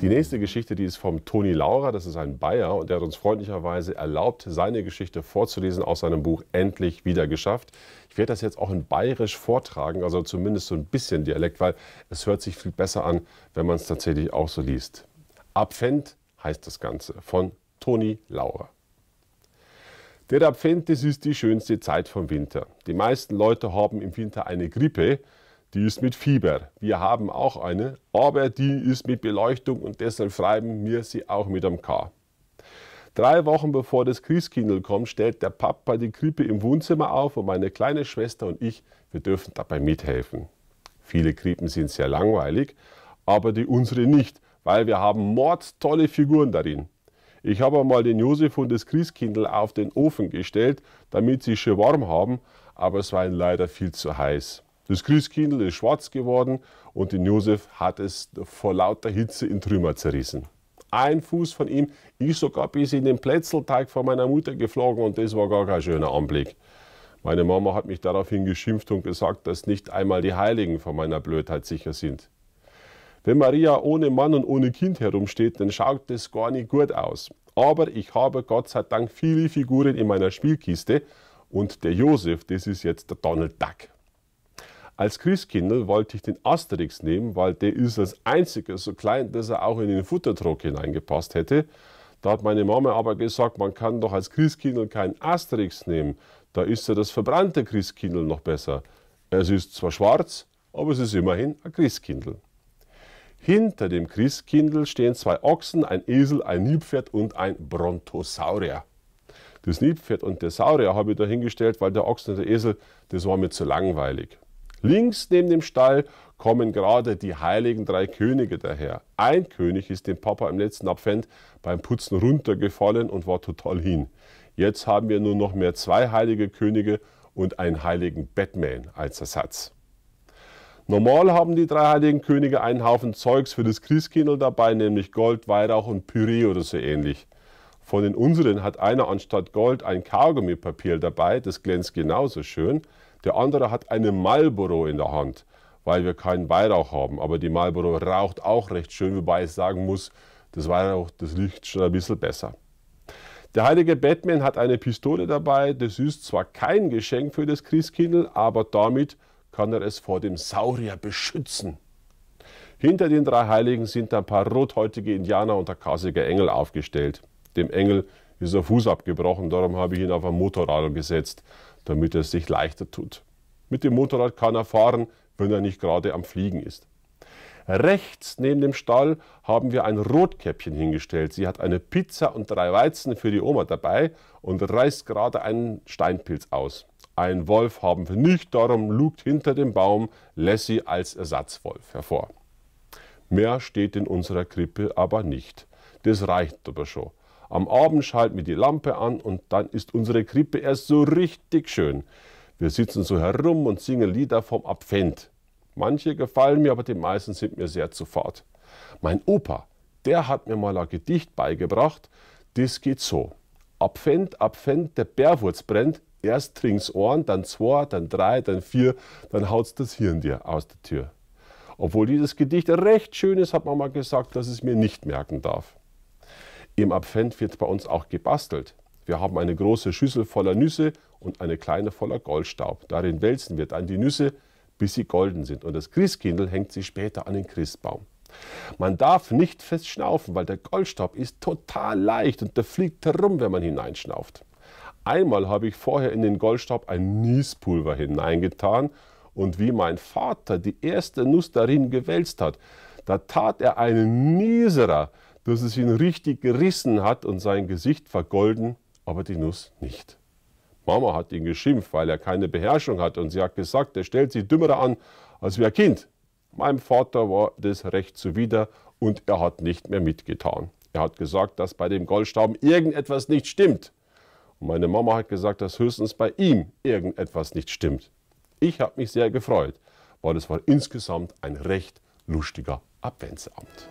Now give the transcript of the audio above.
Die nächste Geschichte, die ist vom Toni Laura, das ist ein Bayer und der hat uns freundlicherweise erlaubt, seine Geschichte vorzulesen aus seinem Buch Endlich wieder geschafft. Ich werde das jetzt auch in bayerisch vortragen, also zumindest so ein bisschen Dialekt, weil es hört sich viel besser an, wenn man es tatsächlich auch so liest. Abfend heißt das Ganze von Toni Laura. Der Abfend, das ist die schönste Zeit vom Winter. Die meisten Leute haben im Winter eine Grippe, die ist mit Fieber. Wir haben auch eine, aber die ist mit Beleuchtung und deshalb schreiben wir sie auch mit am K. Drei Wochen bevor das Christkindl kommt, stellt der Papa die Krippe im Wohnzimmer auf und meine kleine Schwester und ich, wir dürfen dabei mithelfen. Viele Krippen sind sehr langweilig, aber die unsere nicht, weil wir haben mordstolle Figuren darin. Ich habe einmal den Josef und das Christkindl auf den Ofen gestellt, damit sie schön warm haben, aber es war ihnen leider viel zu heiß. Das Christkindl ist schwarz geworden und den Josef hat es vor lauter Hitze in Trümmer zerrissen. Ein Fuß von ihm ist sogar bis in den Plätzelteig von meiner Mutter geflogen und das war gar kein schöner Anblick. Meine Mama hat mich daraufhin geschimpft und gesagt, dass nicht einmal die Heiligen von meiner Blödheit sicher sind. Wenn Maria ohne Mann und ohne Kind herumsteht, dann schaut das gar nicht gut aus. Aber ich habe Gott sei Dank viele Figuren in meiner Spielkiste und der Josef, das ist jetzt der Donald Duck. Als Christkindl wollte ich den Asterix nehmen, weil der ist als einziger so klein, dass er auch in den Futtertrog hineingepasst hätte. Da hat meine Mama aber gesagt, man kann doch als Christkindl keinen Asterix nehmen. Da ist ja das verbrannte Christkindl noch besser. Es ist zwar schwarz, aber es ist immerhin ein Christkindl. Hinter dem Christkindl stehen zwei Ochsen, ein Esel, ein Nilpferd und ein Brontosaurier. Das Nilpferd und der Saurier habe ich da hingestellt, weil der Ochsen und der Esel, das war mir zu langweilig. Links neben dem Stall kommen gerade die heiligen drei Könige daher. Ein König ist dem Papa im letzten Advent beim Putzen runtergefallen und war total hin. Jetzt haben wir nur noch mehr zwei heilige Könige und einen heiligen Batman als Ersatz. Normal haben die drei heiligen Könige einen Haufen Zeugs für das Christkindl dabei, nämlich Gold, Weihrauch und Püree oder so ähnlich. Von den unseren hat einer anstatt Gold ein Kaugummipapier dabei, das glänzt genauso schön. Der andere hat eine Marlboro in der Hand, weil wir keinen Weihrauch haben. Aber die Marlboro raucht auch recht schön, wobei ich sagen muss, das Weihrauch, das riecht schon ein bisschen besser. Der heilige Batman hat eine Pistole dabei. Das ist zwar kein Geschenk für das Christkindl, aber damit kann er es vor dem Saurier beschützen. Hinter den drei Heiligen sind ein paar rothäutige Indianer und der kasige Engel aufgestellt. Dem Engel ist der Fuß abgebrochen. Darum habe ich ihn auf ein Motorrad gesetzt, damit es sich leichter tut. Mit dem Motorrad kann er fahren, wenn er nicht gerade am Fliegen ist. Rechts neben dem Stall haben wir ein Rotkäppchen hingestellt. Sie hat eine Pizza und drei Weizen für die Oma dabei und reißt gerade einen Steinpilz aus. Ein Wolf haben wir nicht, darum lugt hinter dem Baum Lassie als Ersatzwolf hervor. Mehr steht in unserer Krippe aber nicht. Das reicht aber schon. Am Abend schalten wir die Lampe an und dann ist unsere Krippe erst so richtig schön. Wir sitzen so herum und singen Lieder vom Abfend. Manche gefallen mir, aber die meisten sind mir sehr zu fad. Mein Opa, der hat mir mal ein Gedicht beigebracht, das geht so. Abfend, Abfend, der Bärwurz brennt, erst trink's Ohren, dann zwei, dann drei, dann vier, dann haut's das Hirn dir aus der Tür. Obwohl dieses Gedicht recht schön ist, hat Mama gesagt, dass es mir nicht merken darf. Hier im Advent wird bei uns auch gebastelt. Wir haben eine große Schüssel voller Nüsse und eine kleine voller Goldstaub. Darin wälzen wir dann die Nüsse, bis sie golden sind. Und das Christkindl hängt sie später an den Christbaum. Man darf nicht fest schnaufen, weil der Goldstaub ist total leicht und der fliegt herum, wenn man hineinschnauft. Einmal habe ich vorher in den Goldstaub ein Niespulver hineingetan und wie mein Vater die erste Nuss darin gewälzt hat, da tat er einen Nieserer, dass es ihn richtig gerissen hat und sein Gesicht vergolden, aber die Nuss nicht. Mama hat ihn geschimpft, weil er keine Beherrschung hat und sie hat gesagt, er stellt sich dümmerer an als wir Kind. Meinem Vater war das recht zuwider und er hat nicht mehr mitgetan. Er hat gesagt, dass bei dem Goldstauben irgendetwas nicht stimmt. Und meine Mama hat gesagt, dass höchstens bei ihm irgendetwas nicht stimmt. Ich habe mich sehr gefreut, weil es war insgesamt ein recht lustiger Adventsabend.